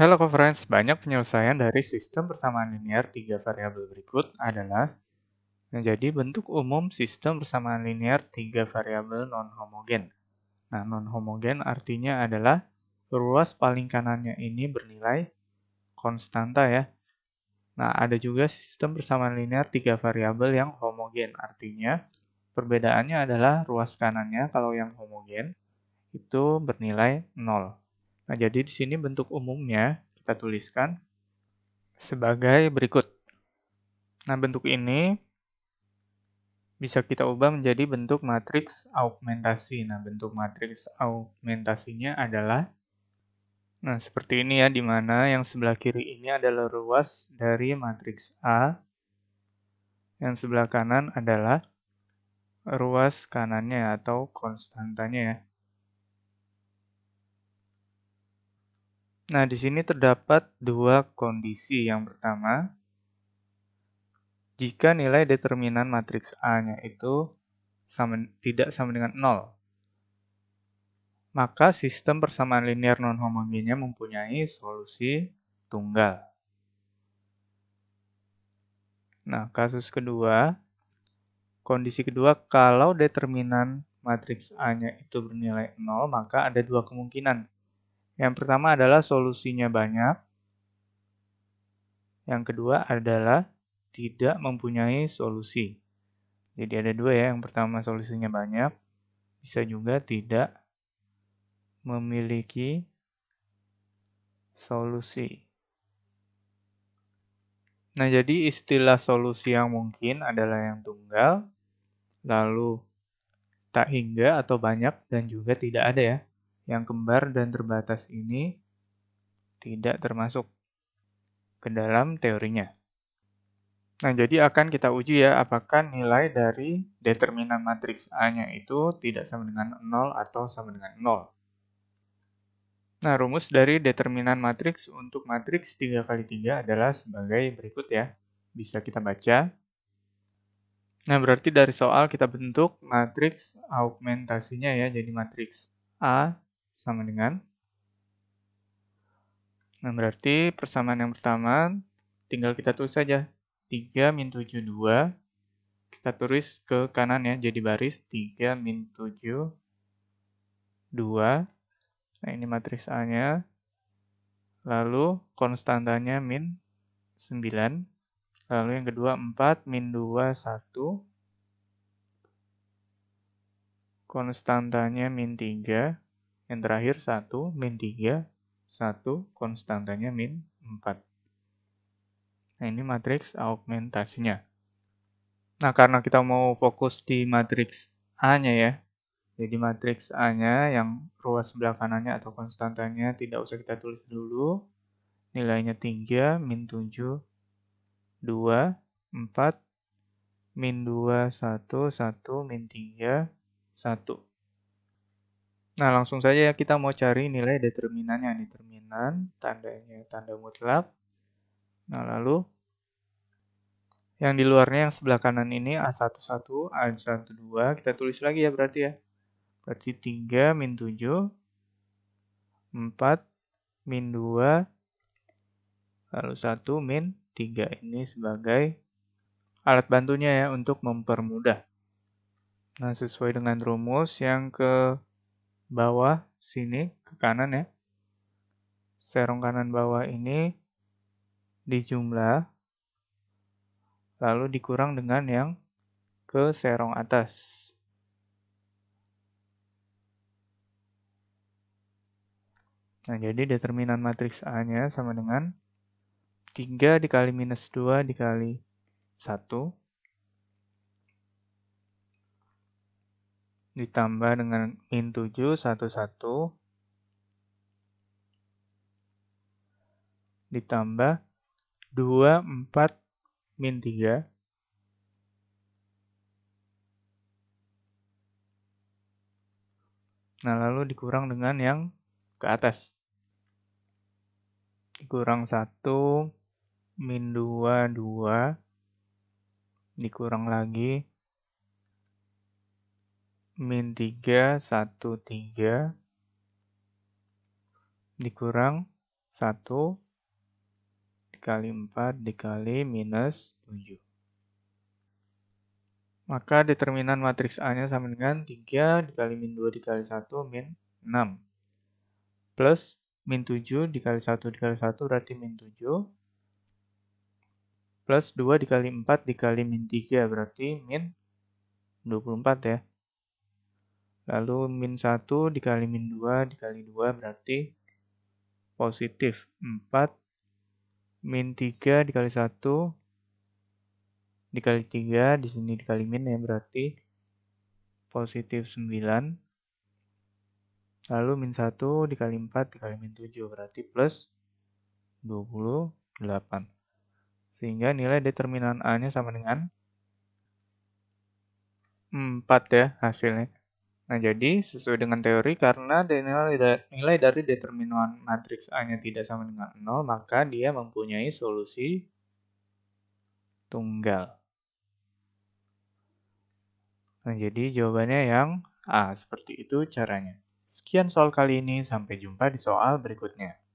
Hello conference, banyak penyelesaian dari sistem persamaan linear tiga variabel berikut adalah menjadi bentuk umum sistem persamaan linear tiga variabel non-homogen. Nah, non-homogen artinya adalah ruas paling kanannya ini bernilai konstanta ya. Nah, ada juga sistem persamaan linear tiga variabel yang homogen, artinya perbedaannya adalah ruas kanannya kalau yang homogen itu bernilai 0. Nah, jadi di sini bentuk umumnya kita tuliskan sebagai berikut. Nah, bentuk ini bisa kita ubah menjadi bentuk matriks augmentasi. Nah, bentuk matriks augmentasinya adalah Nah, seperti ini ya, di mana yang sebelah kiri ini adalah ruas dari matriks A, yang sebelah kanan adalah ruas kanannya atau konstantanya ya. Nah, di sini terdapat dua kondisi. Yang pertama, jika nilai determinan matriks A-nya itu sama, tidak sama dengan 0, maka sistem persamaan linear non-homogennya mempunyai solusi tunggal. Nah, kasus kedua, kondisi kedua, kalau determinan matriks A-nya itu bernilai 0, maka ada dua kemungkinan yang pertama adalah solusinya banyak. Yang kedua adalah tidak mempunyai solusi. Jadi ada dua ya, yang pertama solusinya banyak, bisa juga tidak memiliki solusi. Nah, jadi istilah solusi yang mungkin adalah yang tunggal, lalu tak hingga atau banyak, dan juga tidak ada ya yang kembar dan terbatas ini tidak termasuk ke dalam teorinya. Nah, jadi akan kita uji ya apakah nilai dari determinan matriks A-nya itu tidak sama dengan 0 atau sama dengan 0. Nah, rumus dari determinan matriks untuk matriks 3 kali 3 adalah sebagai berikut ya. Bisa kita baca. Nah, berarti dari soal kita bentuk matriks augmentasinya ya, jadi matriks A sama dengan. Nah, berarti persamaan yang pertama tinggal kita tulis saja. 3 min 7, 2. Kita tulis ke kanan ya, jadi baris. 3 min 7, 2. Nah, ini matriks A-nya. Lalu, konstantanya min 9. Lalu yang kedua 4, min 2, 1. Konstantanya min 3. Yang terakhir 1, min 3, 1, konstantanya min 4. Nah, ini matriks augmentasinya. Nah, karena kita mau fokus di matriks A-nya ya, jadi matriks A-nya yang ruas sebelah kanannya atau konstantanya tidak usah kita tulis dulu. Nilainya 3, min 7, 2, 4, min 2, 1, 1, min 3, 1. Nah, langsung saja ya kita mau cari nilai determinannya. Determinan, tandanya tanda mutlak. Nah, lalu yang di luarnya yang sebelah kanan ini A11, A12, kita tulis lagi ya berarti ya. Berarti 3 min 7, 4 min 2, lalu 1 min 3. Ini sebagai alat bantunya ya untuk mempermudah. Nah, sesuai dengan rumus yang ke bawah sini ke kanan ya. Serong kanan bawah ini dijumlah lalu dikurang dengan yang ke serong atas. Nah, jadi determinan matriks A-nya sama dengan 3 dikali minus 2 dikali 1 ditambah dengan min 7, 1, 1, ditambah 2, 4, min 3, Nah, lalu dikurang dengan yang ke atas. Dikurang 1, min 2, 2. Dikurang lagi min 3, 1, 3 dikurang 1 dikali 4 dikali minus 7. Maka determinan matriks A-nya sama dengan 3 dikali min 2 dikali 1 min 6. Plus min 7 dikali 1 dikali 1 berarti min 7. Plus 2 dikali 4 dikali min 3 berarti min 24 ya. Lalu min 1 dikali min 2 dikali 2 berarti positif 4. Min 3 dikali 1 dikali 3 di sini dikali min ya berarti positif 9. Lalu min 1 dikali 4 dikali min 7 berarti plus 28. Sehingga nilai determinan A-nya sama dengan 4 ya hasilnya. Nah, jadi sesuai dengan teori karena nilai, dari determinan matriks A-nya tidak sama dengan 0, maka dia mempunyai solusi tunggal. Nah, jadi jawabannya yang A, seperti itu caranya. Sekian soal kali ini, sampai jumpa di soal berikutnya.